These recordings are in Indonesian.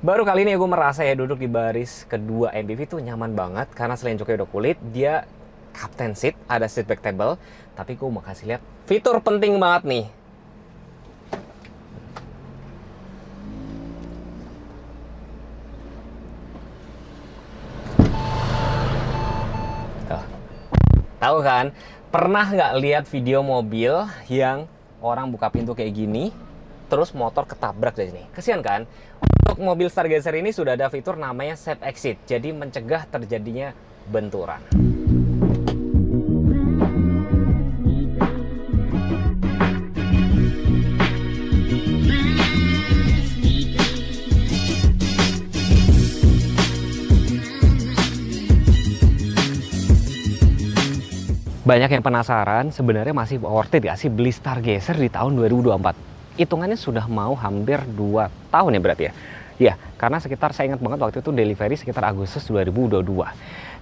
Baru kali ini gue merasa ya duduk di baris kedua MPV tuh nyaman banget karena selain joknya udah kulit, dia captain seat, ada seat back table. Tapi gue mau kasih lihat fitur penting banget nih. Tuh. Tahu kan? Pernah nggak lihat video mobil yang orang buka pintu kayak gini, terus motor ketabrak dari sini? Kesian kan? mobil Stargazer ini sudah ada fitur namanya safe exit, jadi mencegah terjadinya benturan. Banyak yang penasaran, sebenarnya masih worth it gak sih beli Stargazer di tahun 2024? Hitungannya sudah mau hampir 2 tahun ya berarti ya. Iya, karena sekitar saya ingat banget waktu itu delivery sekitar Agustus 2022.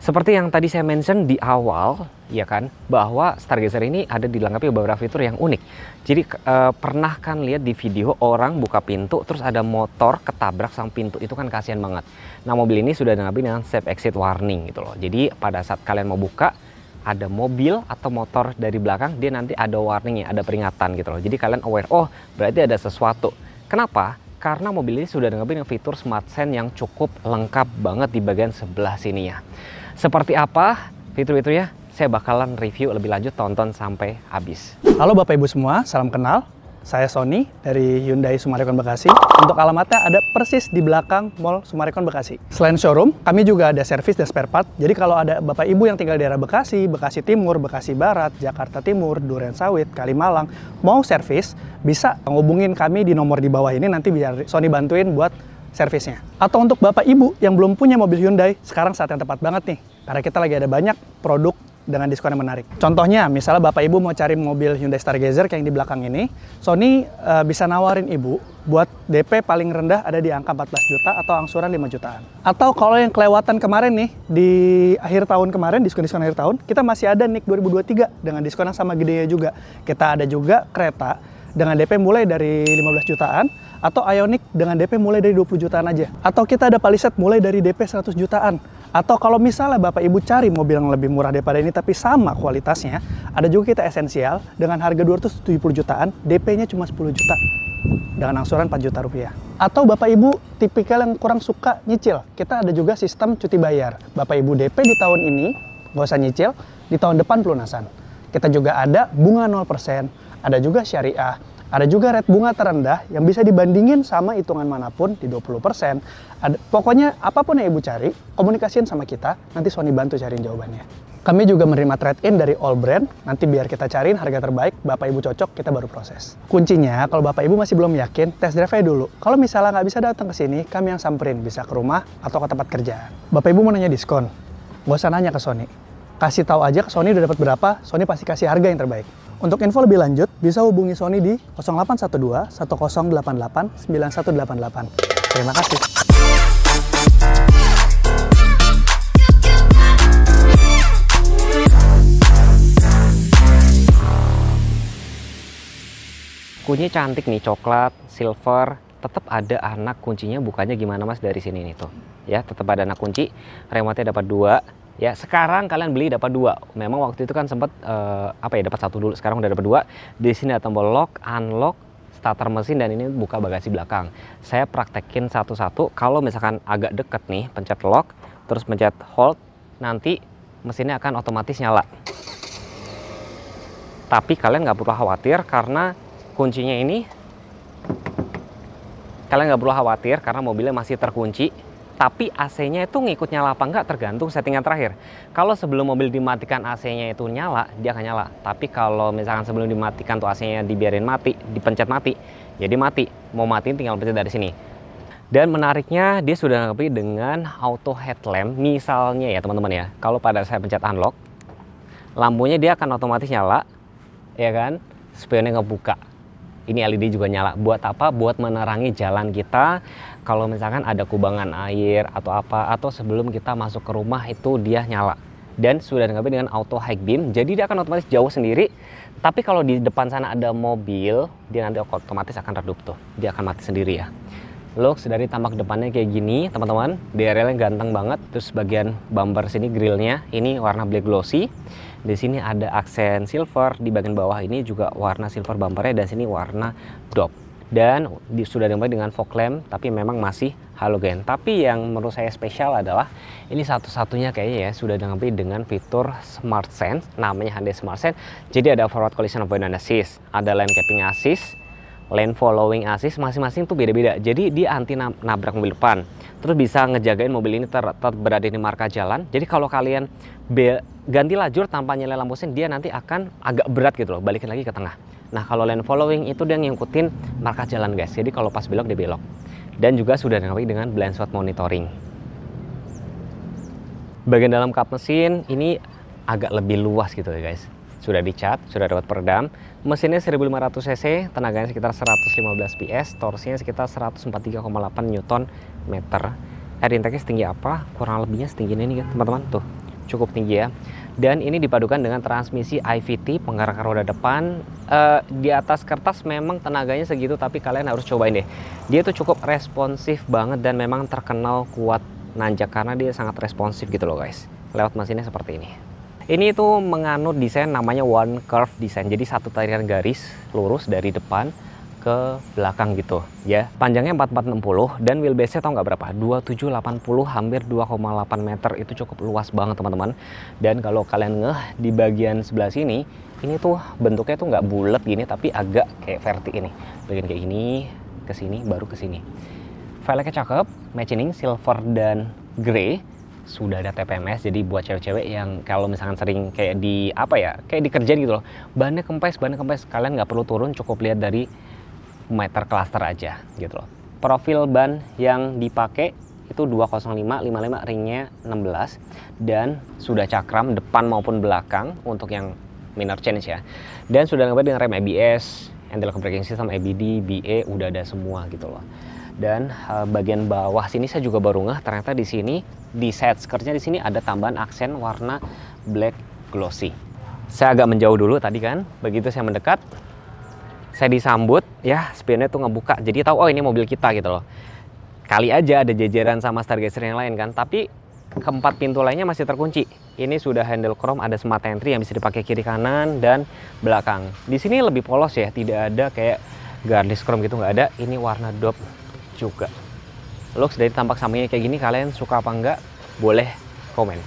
Seperti yang tadi saya mention di awal, ya kan, bahwa Stargazer ini ada dilengkapi beberapa fitur yang unik. Jadi eh, pernah kan lihat di video orang buka pintu terus ada motor ketabrak sang pintu itu kan kasihan banget. Nah, mobil ini sudah dilengkapi dengan safe exit warning gitu loh. Jadi pada saat kalian mau buka ada mobil atau motor dari belakang dia nanti ada warningnya, ada peringatan gitu loh. Jadi kalian aware, oh berarti ada sesuatu. Kenapa? karena mobil ini sudah dilengkapi dengan fitur smart sense yang cukup lengkap banget di bagian sebelah sini ya. Seperti apa fitur-fiturnya? Saya bakalan review lebih lanjut, tonton sampai habis. Halo Bapak Ibu semua, salam kenal. Saya Sony dari Hyundai Sumarekon Bekasi. Untuk alamatnya ada persis di belakang Mall Sumarekon Bekasi. Selain showroom, kami juga ada servis dan spare part. Jadi kalau ada Bapak Ibu yang tinggal di daerah Bekasi, Bekasi Timur, Bekasi Barat, Jakarta Timur, Duren Sawit, Kalimalang, mau servis, bisa ngubungin kami di nomor di bawah ini nanti biar Sony bantuin buat servisnya. Atau untuk Bapak Ibu yang belum punya mobil Hyundai, sekarang saat yang tepat banget nih. Karena kita lagi ada banyak produk dengan diskon yang menarik. Contohnya, misalnya Bapak Ibu mau cari mobil Hyundai Stargazer kayak yang di belakang ini, Sony uh, bisa nawarin Ibu buat DP paling rendah ada di angka 14 juta atau angsuran 5 jutaan. Atau kalau yang kelewatan kemarin nih, di akhir tahun kemarin, diskon-diskon akhir tahun, kita masih ada NIK 2023 dengan diskon yang sama gede juga. Kita ada juga kereta dengan DP mulai dari 15 jutaan, atau Ioniq dengan DP mulai dari 20 jutaan aja. Atau kita ada Palisade mulai dari DP 100 jutaan atau kalau misalnya Bapak Ibu cari mobil yang lebih murah daripada ini tapi sama kualitasnya, ada juga kita esensial dengan harga 270 jutaan, DP-nya cuma 10 juta dengan angsuran 4 juta rupiah. Atau Bapak Ibu tipikal yang kurang suka nyicil, kita ada juga sistem cuti bayar. Bapak Ibu DP di tahun ini nggak usah nyicil, di tahun depan pelunasan. Kita juga ada bunga 0%, ada juga syariah, ada juga rate bunga terendah yang bisa dibandingin sama hitungan manapun di 20%. Ada, pokoknya apapun yang Ibu cari, komunikasiin sama kita, nanti Sony bantu cariin jawabannya. Kami juga menerima trade-in dari all brand, nanti biar kita cariin harga terbaik, Bapak Ibu cocok, kita baru proses. Kuncinya, kalau Bapak Ibu masih belum yakin, tes drive-nya dulu. Kalau misalnya nggak bisa datang ke sini, kami yang samperin, bisa ke rumah atau ke tempat kerja. Bapak Ibu mau nanya diskon? Nggak usah nanya ke Sony. Kasih tahu aja ke Sony udah dapat berapa, Sony pasti kasih harga yang terbaik. Untuk info lebih lanjut, bisa hubungi Sony di 0812 1088 9188. Terima kasih. kuncinya cantik nih coklat silver tetap ada anak kuncinya bukannya gimana mas dari sini nih tuh ya tetap ada anak kunci remote dapat dua Ya sekarang kalian beli dapat dua. Memang waktu itu kan sempat uh, eh, apa ya dapat satu dulu. Sekarang udah dapat dua. Di sini ada tombol lock, unlock, starter mesin dan ini buka bagasi belakang. Saya praktekin satu-satu. Kalau misalkan agak deket nih, pencet lock, terus pencet hold, nanti mesinnya akan otomatis nyala. Tapi kalian nggak perlu khawatir karena kuncinya ini kalian nggak perlu khawatir karena mobilnya masih terkunci tapi AC-nya itu ngikut nyala apa enggak tergantung settingan terakhir. Kalau sebelum mobil dimatikan AC-nya itu nyala, dia akan nyala. Tapi kalau misalkan sebelum dimatikan tuh AC-nya dibiarin mati, dipencet mati, jadi ya mati. Mau matiin tinggal pencet dari sini. Dan menariknya dia sudah lengkapi dengan auto headlamp misalnya ya teman-teman ya. Kalau pada saya pencet unlock, lampunya dia akan otomatis nyala, ya kan? Spionnya ngebuka ini LED juga nyala buat apa buat menerangi jalan kita kalau misalkan ada kubangan air atau apa atau sebelum kita masuk ke rumah itu dia nyala dan sudah dilengkapi dengan auto high beam jadi dia akan otomatis jauh sendiri tapi kalau di depan sana ada mobil dia nanti otomatis akan redup tuh dia akan mati sendiri ya looks dari tampak depannya kayak gini teman-teman DRL-nya ganteng banget terus bagian bumper sini grillnya ini warna black glossy di sini ada aksen silver, di bagian bawah ini juga warna silver bumpernya dan sini warna drop. Dan di, sudah dimulai dengan fog lamp, tapi memang masih halogen. Tapi yang menurut saya spesial adalah ini satu-satunya kayaknya ya sudah dilengkapi dengan fitur Smart Sense, namanya Hyundai Smart Sense. Jadi ada forward collision avoidance assist, ada lane keeping assist, lane following assist masing-masing tuh beda-beda. Jadi dia anti nabrak mobil depan. Terus bisa ngejagain mobil ini ter, ter berada di marka jalan. Jadi kalau kalian ganti lajur tanpa nyala lampu sen, dia nanti akan agak berat gitu loh, balikin lagi ke tengah. Nah, kalau lane following itu dia ngikutin marka jalan, guys. Jadi kalau pas belok dia belok. Dan juga sudah dilengkapi dengan blind spot monitoring. Bagian dalam kap mesin ini agak lebih luas gitu ya, guys sudah dicat, sudah dapat peredam. Mesinnya 1500 cc, tenaganya sekitar 115 PS, torsinya sekitar 143,8 Newton meter. Air intake setinggi apa? Kurang lebihnya setinggi ini teman-teman. Tuh, cukup tinggi ya. Dan ini dipadukan dengan transmisi IVT, penggerak roda depan. E, di atas kertas memang tenaganya segitu, tapi kalian harus cobain deh. Dia tuh cukup responsif banget dan memang terkenal kuat nanjak karena dia sangat responsif gitu loh guys. Lewat mesinnya seperti ini. Ini itu menganut desain namanya one curve design. Jadi satu tarian garis lurus dari depan ke belakang gitu ya. Panjangnya 4460 dan wheelbase-nya tau nggak berapa? 2780 hampir 2,8 meter itu cukup luas banget teman-teman. Dan kalau kalian ngeh di bagian sebelah sini ini tuh bentuknya tuh nggak bulat gini tapi agak kayak verti ini. Bagian kayak gini ke sini baru ke sini. Velgnya cakep, matching silver dan grey sudah ada TPMS jadi buat cewek-cewek yang kalau misalkan sering kayak di apa ya kayak dikerja gitu loh bannya kempes bannya kempes kalian nggak perlu turun cukup lihat dari meter cluster aja gitu loh profil ban yang dipakai itu 205 55 ringnya 16 dan sudah cakram depan maupun belakang untuk yang minor change ya dan sudah lengkap dengan rem ABS anti-lock braking system ABD BA e, udah ada semua gitu loh dan uh, bagian bawah sini saya juga baru ngeh ternyata di sini di set skirtnya di sini ada tambahan aksen warna black glossy. Saya agak menjauh dulu tadi kan, begitu saya mendekat saya disambut ya spionnya tuh ngebuka jadi tahu oh ini mobil kita gitu loh kali aja ada jajaran sama Stargazer yang lain kan tapi keempat pintu lainnya masih terkunci ini sudah handle chrome ada smart entry yang bisa dipakai kiri kanan dan belakang di sini lebih polos ya tidak ada kayak garnish chrome gitu nggak ada ini warna dope juga. Looks dari tampak sampingnya kayak gini, kalian suka apa enggak? Boleh komen.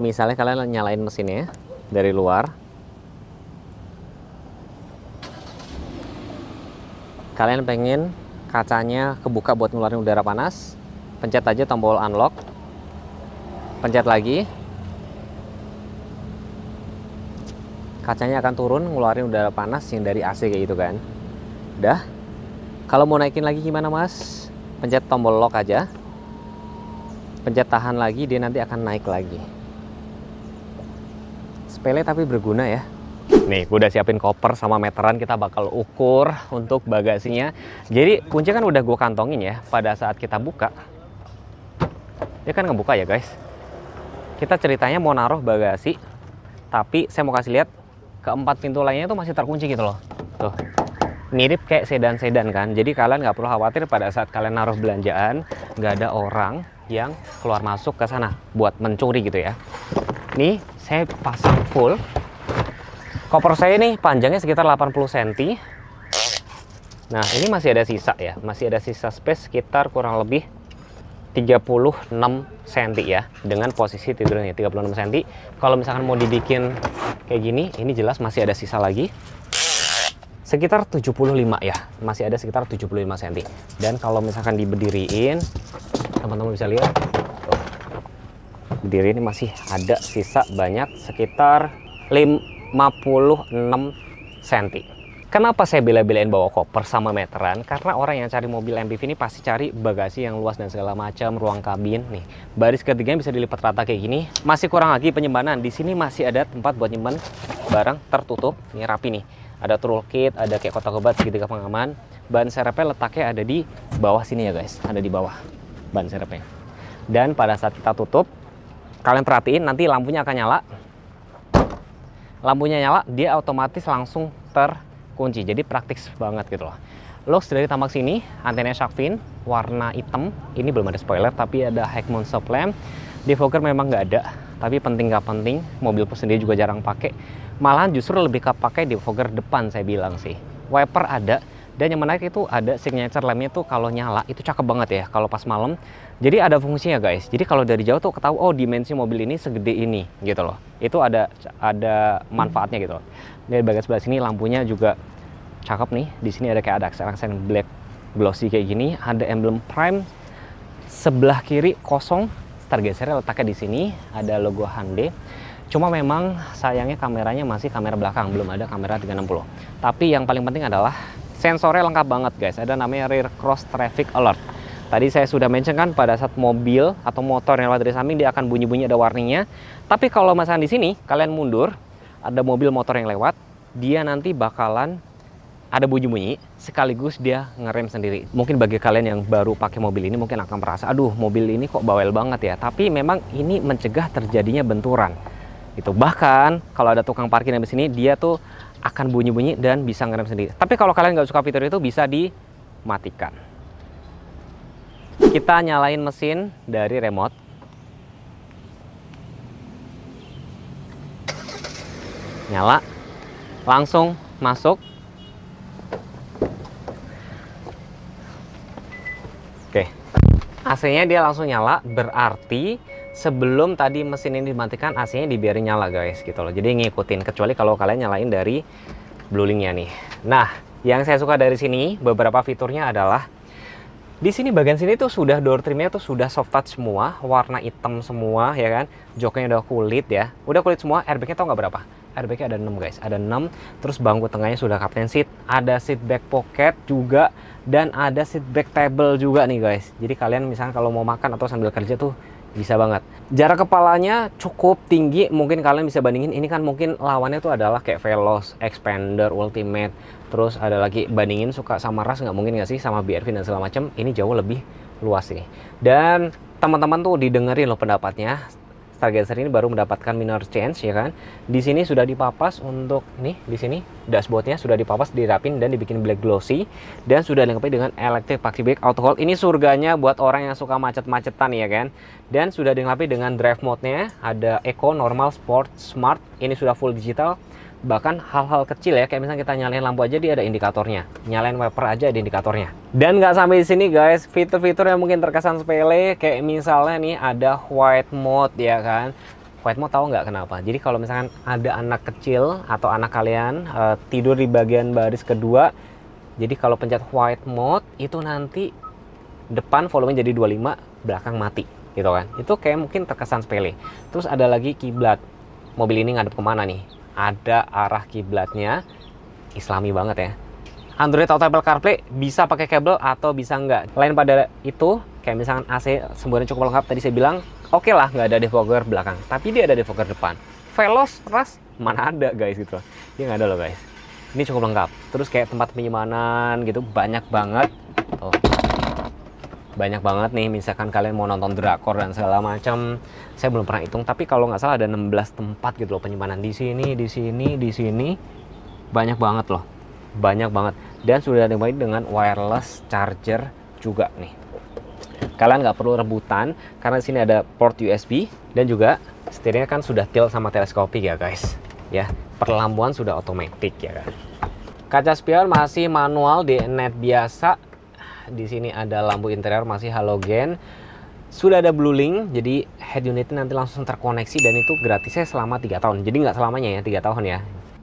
Misalnya kalian nyalain mesinnya ya, dari luar. Kalian pengen kacanya kebuka buat ngeluarin udara panas. Pencet aja tombol unlock. Pencet lagi. Kacanya akan turun ngeluarin udara panas yang dari AC kayak gitu kan. Udah. Kalau mau naikin lagi gimana, Mas? pencet tombol lock aja pencet tahan lagi dia nanti akan naik lagi sepele tapi berguna ya Nih, gue udah siapin koper sama meteran kita bakal ukur untuk bagasinya. Jadi kunci kan udah gue kantongin ya. Pada saat kita buka, dia kan ngebuka ya guys. Kita ceritanya mau naruh bagasi, tapi saya mau kasih lihat keempat pintu lainnya itu masih terkunci gitu loh. Tuh, mirip kayak sedan-sedan kan jadi kalian nggak perlu khawatir pada saat kalian naruh belanjaan nggak ada orang yang keluar masuk ke sana buat mencuri gitu ya ini saya pasang full koper saya ini panjangnya sekitar 80 cm nah ini masih ada sisa ya masih ada sisa space sekitar kurang lebih 36 cm ya dengan posisi tidurnya 36 cm kalau misalkan mau dibikin kayak gini ini jelas masih ada sisa lagi sekitar 75 ya masih ada sekitar 75 cm dan kalau misalkan diberdiriin teman-teman bisa lihat tuh, berdiri ini masih ada sisa banyak sekitar 56 cm Kenapa saya bela-belain bawa koper sama meteran? Karena orang yang cari mobil MPV ini pasti cari bagasi yang luas dan segala macam, ruang kabin nih. Baris ketiga bisa dilipat rata kayak gini. Masih kurang lagi penyimpanan. Di sini masih ada tempat buat nyimpan barang tertutup. Ini rapi nih ada toolkit, ada kayak kotak obat segitiga pengaman. Ban serepnya letaknya ada di bawah sini ya guys, ada di bawah ban serepnya. Dan pada saat kita tutup, kalian perhatiin nanti lampunya akan nyala. Lampunya nyala, dia otomatis langsung terkunci. Jadi praktis banget gitu loh. Lux dari tampak sini, antena shark fin, warna hitam. Ini belum ada spoiler, tapi ada Heckmon stop lamp. Defogger memang nggak ada, tapi penting nggak penting. Mobil pun sendiri juga jarang pakai Malahan justru lebih kepake di fogger depan saya bilang sih. Wiper ada, dan yang menarik itu ada signature lampnya tuh kalau nyala itu cakep banget ya kalau pas malam. Jadi ada fungsinya guys. Jadi kalau dari jauh tuh ketahui oh dimensi mobil ini segede ini gitu loh. Itu ada ada manfaatnya gitu. Loh. Dari bagian sebelah sini lampunya juga cakep nih. Di sini ada kayak ada aksen-aksen black glossy kayak gini, ada emblem Prime. Sebelah kiri kosong, tergesernya letaknya di sini, ada logo Hyundai Cuma memang sayangnya kameranya masih kamera belakang, belum ada kamera 360. Tapi yang paling penting adalah sensornya lengkap banget guys. Ada namanya rear cross traffic alert. Tadi saya sudah mention kan pada saat mobil atau motor yang lewat dari samping dia akan bunyi-bunyi ada warningnya. Tapi kalau misalnya di sini kalian mundur, ada mobil motor yang lewat, dia nanti bakalan ada bunyi-bunyi sekaligus dia ngerem sendiri. Mungkin bagi kalian yang baru pakai mobil ini mungkin akan merasa, aduh mobil ini kok bawel banget ya. Tapi memang ini mencegah terjadinya benturan. Gitu. Bahkan kalau ada tukang parkir di sini, dia tuh akan bunyi-bunyi dan bisa ngerem sendiri. Tapi kalau kalian nggak suka fitur itu, bisa dimatikan. Kita nyalain mesin dari remote. nyala langsung masuk oke AC nya dia langsung nyala berarti sebelum tadi mesin ini dimatikan AC-nya dibiarin nyala guys gitu loh. Jadi ngikutin kecuali kalau kalian nyalain dari Bluelink-nya nih. Nah, yang saya suka dari sini beberapa fiturnya adalah di sini bagian sini tuh sudah door trimnya tuh sudah soft touch semua, warna hitam semua ya kan. Joknya udah kulit ya. Udah kulit semua, airbagnya tau nggak berapa? Airbagnya ada 6 guys, ada 6. Terus bangku tengahnya sudah captain seat, ada seat back pocket juga dan ada seat back table juga nih guys. Jadi kalian misalnya kalau mau makan atau sambil kerja tuh bisa banget. Jarak kepalanya cukup tinggi, mungkin kalian bisa bandingin ini kan mungkin lawannya itu adalah kayak Veloz, Expander, Ultimate, terus ada lagi bandingin suka sama ras nggak mungkin nggak sih sama BRV dan segala macam. Ini jauh lebih luas sih. Dan teman-teman tuh didengerin loh pendapatnya Stargazer ini baru mendapatkan minor change ya kan. Di sini sudah dipapas untuk nih di sini dashboardnya sudah dipapas, dirapin dan dibikin black glossy dan sudah dilengkapi dengan electric parking brake auto hold. Ini surganya buat orang yang suka macet-macetan ya kan. Dan sudah dilengkapi dengan drive mode-nya, ada eco, normal, sport, smart. Ini sudah full digital bahkan hal-hal kecil ya kayak misalnya kita nyalain lampu aja dia ada indikatornya nyalain wiper aja ada indikatornya dan nggak sampai di sini guys fitur-fitur yang mungkin terkesan sepele kayak misalnya nih ada white mode ya kan white mode tahu nggak kenapa jadi kalau misalkan ada anak kecil atau anak kalian e, tidur di bagian baris kedua jadi kalau pencet white mode itu nanti depan volume jadi 25 belakang mati gitu kan itu kayak mungkin terkesan sepele terus ada lagi kiblat mobil ini ngadep kemana nih ada arah kiblatnya. Islami banget ya. Android atau Apple CarPlay bisa pakai kabel atau bisa nggak. Lain pada itu, kayak misalkan AC semburan cukup lengkap tadi saya bilang, oke okay lah nggak ada defogger belakang, tapi dia ada defogger depan. Velos, ras, mana ada guys gitu loh. Dia nggak ada loh guys. Ini cukup lengkap. Terus kayak tempat penyimpanan gitu banyak banget banyak banget nih misalkan kalian mau nonton drakor dan segala macam saya belum pernah hitung tapi kalau nggak salah ada 16 tempat gitu loh penyimpanan di sini di sini di sini banyak banget loh banyak banget dan sudah ditambahin dengan wireless charger juga nih kalian nggak perlu rebutan karena di sini ada port USB dan juga setirnya kan sudah tilt sama teleskopik ya guys ya perlambuan sudah otomatis ya kan kaca spion masih manual di net biasa di sini ada lampu interior masih halogen. Sudah ada blue link, jadi head unitnya nanti langsung terkoneksi dan itu gratisnya selama 3 tahun. Jadi nggak selamanya ya, 3 tahun ya.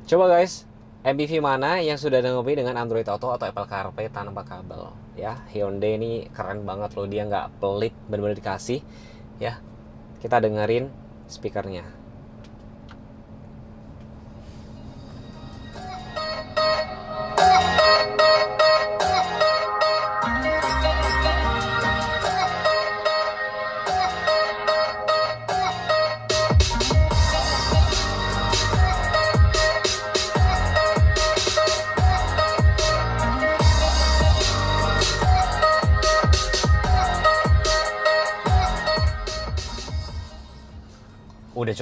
Coba guys, MPV mana yang sudah dilengkapi dengan Android Auto atau Apple CarPlay tanpa kabel? Ya, Hyundai ini keren banget loh, dia nggak pelit, benar-benar dikasih. Ya, kita dengerin speakernya.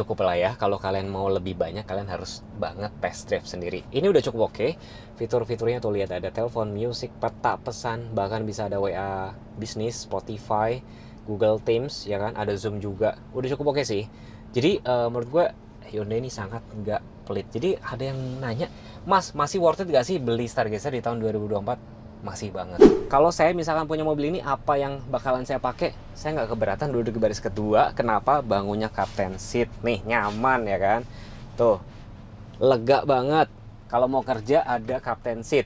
cukup lah ya kalau kalian mau lebih banyak kalian harus banget test drive sendiri ini udah cukup oke okay. fitur-fiturnya tuh lihat ada telepon music peta pesan bahkan bisa ada WA bisnis Spotify Google Teams ya kan ada Zoom juga udah cukup oke okay sih jadi uh, menurut gue Hyundai ini sangat nggak pelit jadi ada yang nanya Mas masih worth it gak sih beli Stargazer di tahun 2024 masih banget. Kalau saya misalkan punya mobil ini, apa yang bakalan saya pakai? Saya nggak keberatan duduk di baris kedua. Kenapa? Bangunnya captain seat. Nih, nyaman ya kan? Tuh, lega banget. Kalau mau kerja ada captain seat.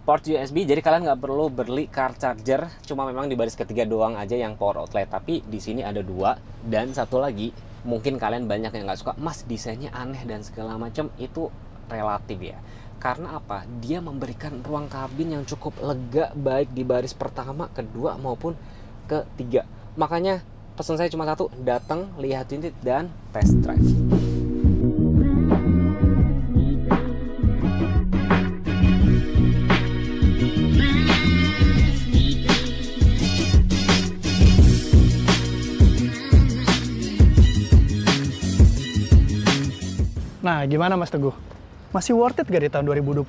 Port USB, jadi kalian nggak perlu beli car charger, cuma memang di baris ketiga doang aja yang power outlet. Tapi di sini ada dua, dan satu lagi, mungkin kalian banyak yang nggak suka, mas desainnya aneh dan segala macam itu relatif ya. Karena apa? Dia memberikan ruang kabin yang cukup lega baik di baris pertama, kedua maupun ketiga. Makanya pesan saya cuma satu, datang, lihat unit dan test drive. Nah, gimana Mas Teguh? Masih worth it gak di tahun 2024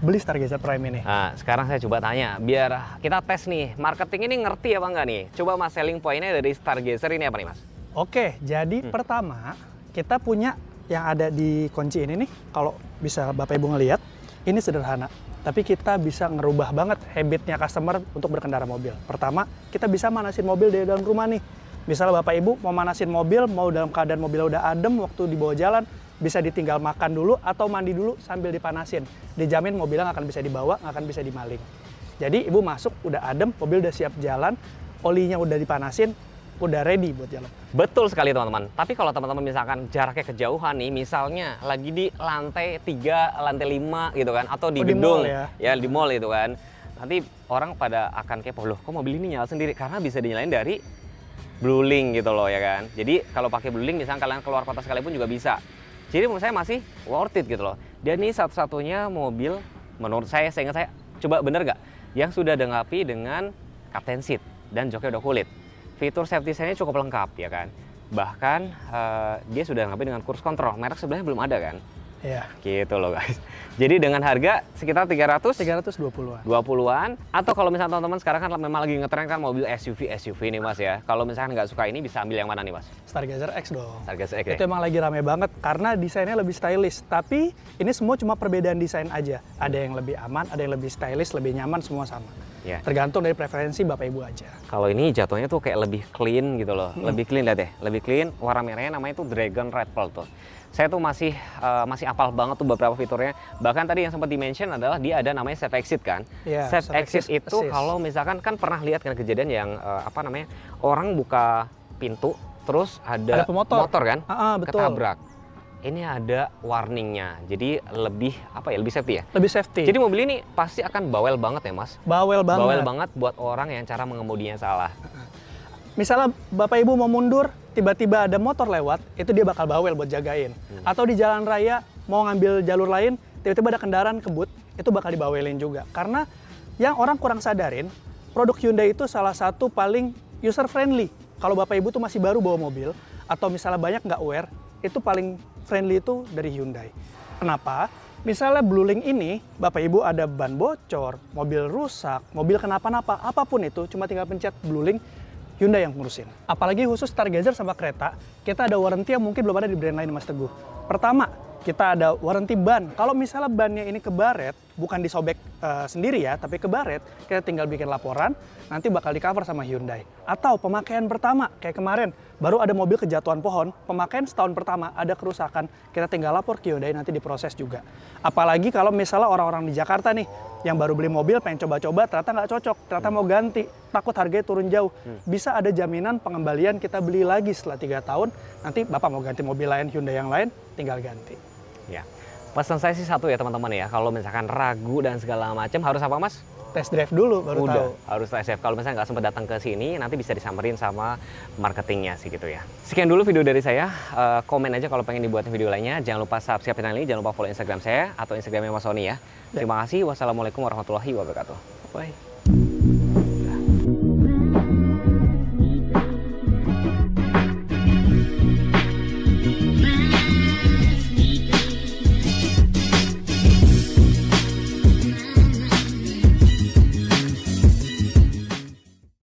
beli Stargazer Prime ini? Nah, sekarang saya coba tanya, biar kita tes nih, marketing ini ngerti apa nggak nih? Coba mas selling pointnya dari Stargazer ini apa nih mas? Oke, jadi hmm. pertama kita punya yang ada di kunci ini nih, kalau bisa Bapak Ibu ngelihat, ini sederhana. Tapi kita bisa ngerubah banget habitnya customer untuk berkendara mobil. Pertama, kita bisa manasin mobil di dalam rumah nih. Misalnya Bapak Ibu mau manasin mobil, mau dalam keadaan mobil udah adem waktu dibawa jalan, bisa ditinggal makan dulu atau mandi dulu sambil dipanasin. Dijamin mobilnya nggak akan bisa dibawa, nggak akan bisa dimaling. Jadi ibu masuk, udah adem, mobil udah siap jalan, olinya udah dipanasin, udah ready buat jalan. Betul sekali teman-teman. Tapi kalau teman-teman misalkan jaraknya kejauhan nih, misalnya lagi di lantai 3, lantai 5 gitu kan, atau di oh, gedung, di mall ya. ya di mall gitu kan. Nanti orang pada akan kepo, loh kok mobil ini nyala sendiri? Karena bisa dinyalain dari Blue Link gitu loh ya kan. Jadi kalau pakai Blue Link misalnya kalian keluar kota sekalipun juga bisa. Jadi menurut saya masih worth it gitu loh. Dan ini satu-satunya mobil menurut saya, saya ingat saya, coba bener gak, Yang sudah dilengkapi dengan kapten seat dan joknya udah kulit. Fitur safety sense-nya cukup lengkap ya kan. Bahkan uh, dia sudah dilengkapi dengan cruise control, merek sebelahnya belum ada kan. Iya. Gitu loh guys. Jadi dengan harga sekitar 300 320-an. 20-an atau kalau misalnya teman-teman sekarang kan memang lagi ngetrend kan mobil SUV SUV nih Mas ya. Kalau misalnya nggak suka ini bisa ambil yang mana nih Mas? Stargazer X dong. Stargazer X. Itu ya? emang lagi rame banget karena desainnya lebih stylish, tapi ini semua cuma perbedaan desain aja. Ada yang lebih aman, ada yang lebih stylish, lebih nyaman, semua sama. Yeah. Tergantung dari preferensi Bapak Ibu aja. Kalau ini jatuhnya tuh kayak lebih clean gitu loh. Hmm. Lebih clean lihat deh, lebih clean. Warna merahnya namanya tuh Dragon Red Pearl tuh. Saya tuh masih uh, masih apal banget tuh beberapa fiturnya. Bahkan tadi yang sempat dimention adalah dia ada namanya safe exit kan. Yeah, safe, safe exit, exit itu kalau misalkan kan pernah lihat kan kejadian yang uh, apa namanya? orang buka pintu terus ada, ada motor kan? Uh, ah, -huh, ah, betul. Ketabrak ini ada warningnya. Jadi lebih apa ya? Lebih safety ya. Lebih safety. Jadi mobil ini pasti akan bawel banget ya, Mas. Bawel banget. Bawel banget buat orang yang cara mengemudinya salah. Misalnya Bapak Ibu mau mundur, tiba-tiba ada motor lewat, itu dia bakal bawel buat jagain. Hmm. Atau di jalan raya mau ngambil jalur lain, tiba-tiba ada kendaraan kebut, itu bakal dibawelin juga. Karena yang orang kurang sadarin, produk Hyundai itu salah satu paling user friendly. Kalau Bapak Ibu tuh masih baru bawa mobil, atau misalnya banyak nggak aware, itu paling friendly itu dari Hyundai. Kenapa? Misalnya Blue Link ini, Bapak Ibu ada ban bocor, mobil rusak, mobil kenapa-napa, apapun itu, cuma tinggal pencet Blue Link, Hyundai yang ngurusin. Apalagi khusus Stargazer sama kereta, kita ada warranty yang mungkin belum ada di brand lain Mas Teguh. Pertama, kita ada warranty ban. Kalau misalnya bannya ini kebaret, bukan disobek uh, sendiri ya, tapi kebaret, kita tinggal bikin laporan, nanti bakal di cover sama Hyundai. Atau pemakaian pertama, kayak kemarin, baru ada mobil kejatuhan pohon, pemakaian setahun pertama ada kerusakan, kita tinggal lapor ke Hyundai nanti diproses juga. Apalagi kalau misalnya orang-orang di Jakarta nih, yang baru beli mobil pengen coba-coba ternyata nggak cocok, ternyata hmm. mau ganti, takut harganya turun jauh. Hmm. Bisa ada jaminan pengembalian kita beli lagi setelah tiga tahun, nanti Bapak mau ganti mobil lain, Hyundai yang lain, tinggal ganti. Ya. Pesan saya sih satu ya teman-teman ya, kalau misalkan ragu dan segala macam harus apa mas? test drive dulu baru Udah, tahu. harus test drive. Kalau misalnya nggak sempat datang ke sini, nanti bisa disamperin sama marketingnya sih gitu ya. Sekian dulu video dari saya. Uh, komen aja kalau pengen dibuatin video lainnya. Jangan lupa subscribe channel ini, jangan lupa follow Instagram saya atau Instagramnya Mas Sony ya. ya. Terima kasih. Wassalamualaikum warahmatullahi wabarakatuh. Bye.